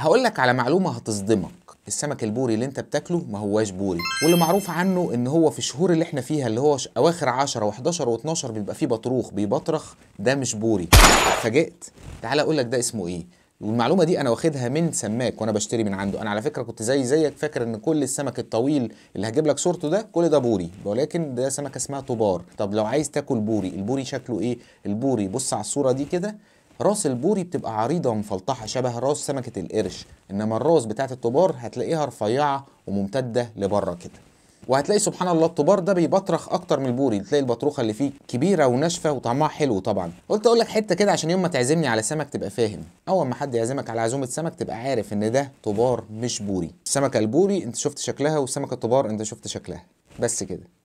هقول لك على معلومه هتصدمك السمك البوري اللي انت بتاكله ما هواش بوري واللي معروف عنه ان هو في الشهور اللي احنا فيها اللي هو اواخر 10 و11 و12 بيبقى فيه بطروخ بيبطرخ ده مش بوري اتفاجئت تعالى اقول لك ده اسمه ايه والمعلومه دي انا واخدها من سماك وانا بشتري من عنده انا على فكره كنت زي زيك فاكر ان كل السمك الطويل اللي هجيب لك صورته ده كل ده بوري ولكن ده سمكه اسمها طبار طب لو عايز تاكل بوري البوري شكله ايه البوري بص على الصوره دي كده راس البوري بتبقى عريضه ومفلطحه شبه راس سمكه القرش انما الراس بتاعه الطبار هتلاقيها رفيعه وممتده لبره كده وهتلاقي سبحان الله الطبار ده بيبطرخ اكتر من البوري تلاقي البطروخه اللي فيه كبيره وناشفه وطعمها حلو طبعا قلت اقول لك حته كده عشان يوم ما تعزمني على سمك تبقى فاهم اول ما حد يعزمك على عزومه سمك تبقى عارف ان ده طبار مش بوري السمكه البوري انت شفت شكلها والسمكه الطبار انت شفت شكلها بس كده